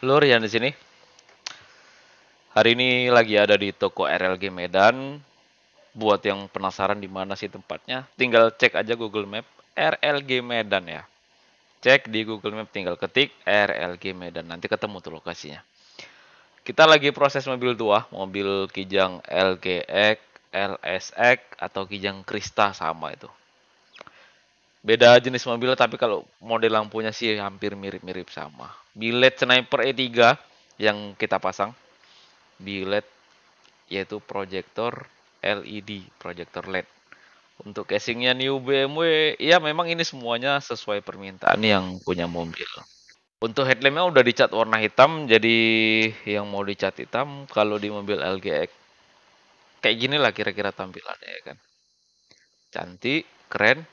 Lur yang di sini. Hari ini lagi ada di toko RLG Medan. Buat yang penasaran di mana sih tempatnya, tinggal cek aja Google Map RLG Medan ya. Cek di Google Map tinggal ketik RLG Medan, nanti ketemu tuh lokasinya. Kita lagi proses mobil tua, mobil Kijang LGX, LSX atau Kijang Krista sama itu. Beda jenis mobil tapi kalau model lampunya sih hampir mirip-mirip sama. Billet Sniper E3 yang kita pasang. Billet yaitu proyektor LED, proyektor LED. Untuk casingnya new BMW, ya memang ini semuanya sesuai permintaan yang punya mobil. Untuk headlampnya udah dicat warna hitam, jadi yang mau dicat hitam kalau di mobil LGX kayak gini lah kira-kira tampilannya ya kan. Cantik, keren,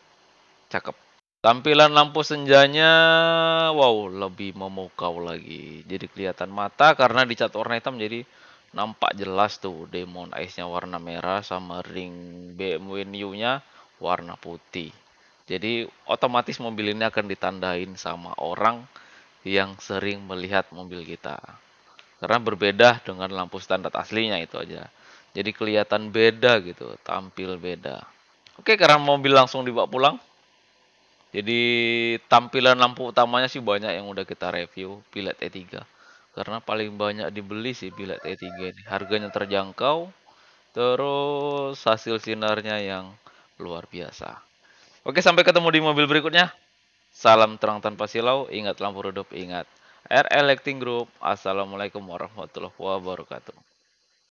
Cakep. Tampilan lampu senjanya, wow, lebih memukau lagi. Jadi kelihatan mata karena dicat warna hitam jadi nampak jelas tuh Demon Ice-nya warna merah sama ring BMW New-nya warna putih. Jadi otomatis mobil ini akan ditandain sama orang yang sering melihat mobil kita. Karena berbeda dengan lampu standar aslinya itu aja. Jadi kelihatan beda gitu, tampil beda. Oke, karena mobil langsung dibawa pulang, jadi tampilan lampu utamanya sih banyak yang udah kita review Pilat E3. Karena paling banyak dibeli sih Pilat E3 ini. Harganya terjangkau, terus hasil sinarnya yang luar biasa. Oke, sampai ketemu di mobil berikutnya. Salam terang tanpa silau, ingat lampu redup, ingat. RL Lighting Group. Assalamualaikum warahmatullahi wabarakatuh.